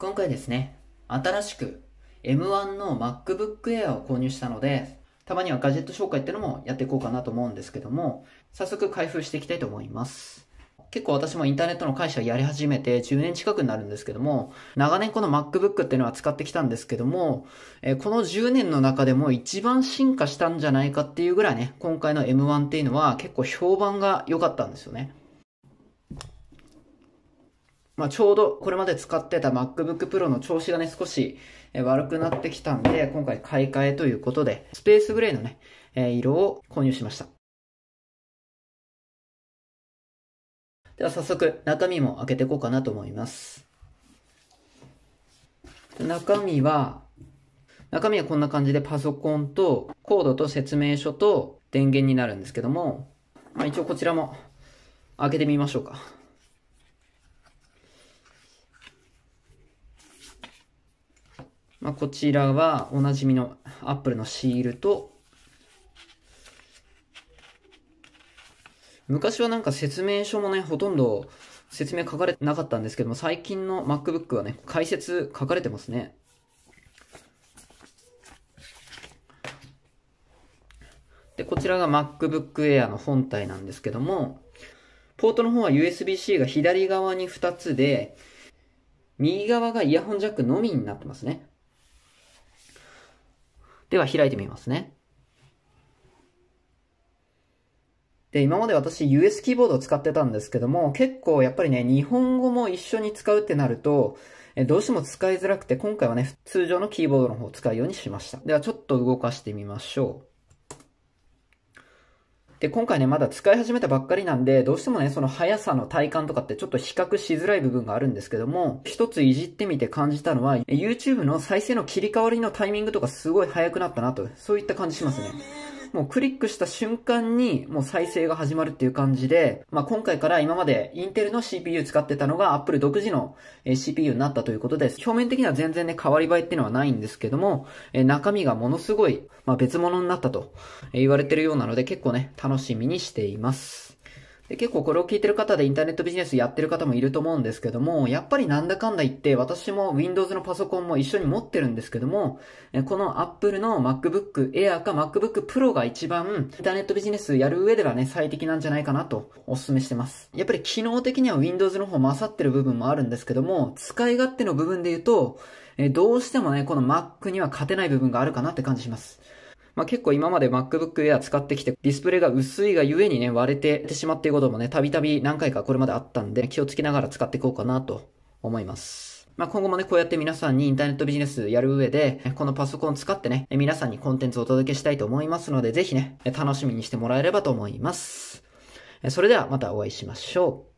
今回ですね、新しく M1 の MacBook Air を購入したので、たまにはガジェット紹介ってのもやっていこうかなと思うんですけども、早速開封していきたいと思います。結構私もインターネットの会社やり始めて10年近くになるんですけども、長年この MacBook っていうのは使ってきたんですけども、えこの10年の中でも一番進化したんじゃないかっていうぐらいね、今回の M1 っていうのは結構評判が良かったんですよね。まあ、ちょうどこれまで使ってた MacBook Pro の調子がね、少し悪くなってきたんで、今回買い替えということで、スペースグレーのね、え色を購入しました。では早速、中身も開けていこうかなと思います。中身は、中身はこんな感じでパソコンとコードと説明書と電源になるんですけども、まあ、一応こちらも開けてみましょうか。まあ、こちらはおなじみのアップルのシールと、昔はなんか説明書もね、ほとんど説明書かれてなかったんですけども、最近の MacBook はね、解説書かれてますね。で、こちらが MacBook Air の本体なんですけども、ポートの方は USB-C が左側に2つで、右側がイヤホンジャックのみになってますね。では開いてみますね。で、今まで私 US キーボードを使ってたんですけども、結構やっぱりね、日本語も一緒に使うってなると、えどうしても使いづらくて、今回はね、通常のキーボードの方を使うようにしました。ではちょっと動かしてみましょう。で、今回ね、まだ使い始めたばっかりなんで、どうしてもね、その速さの体感とかってちょっと比較しづらい部分があるんですけども、一ついじってみて感じたのは、YouTube の再生の切り替わりのタイミングとかすごい速くなったなと、そういった感じしますね。もうクリックした瞬間にもう再生が始まるっていう感じで、まあ、今回から今までインテルの CPU 使ってたのが Apple 独自の CPU になったということです。表面的には全然ね、変わり映えっていうのはないんですけども、え中身がものすごい、まあ、別物になったと言われてるようなので結構ね、楽しみにしています。で結構これを聞いてる方でインターネットビジネスやってる方もいると思うんですけども、やっぱりなんだかんだ言って私も Windows のパソコンも一緒に持ってるんですけども、この Apple の MacBook Air か MacBook Pro が一番インターネットビジネスやる上ではね、最適なんじゃないかなとお勧めしてます。やっぱり機能的には Windows の方勝ってる部分もあるんですけども、使い勝手の部分で言うと、えどうしてもね、この Mac には勝てない部分があるかなって感じします。まあ、結構今まで MacBook Air 使ってきて、ディスプレイが薄いがゆえにね、割れてしまっていることもね、たびたび何回かこれまであったんで、気をつけながら使っていこうかなと思います。まあ、今後もね、こうやって皆さんにインターネットビジネスやる上で、このパソコン使ってね、皆さんにコンテンツをお届けしたいと思いますので、ぜひね、楽しみにしてもらえればと思います。それではまたお会いしましょう。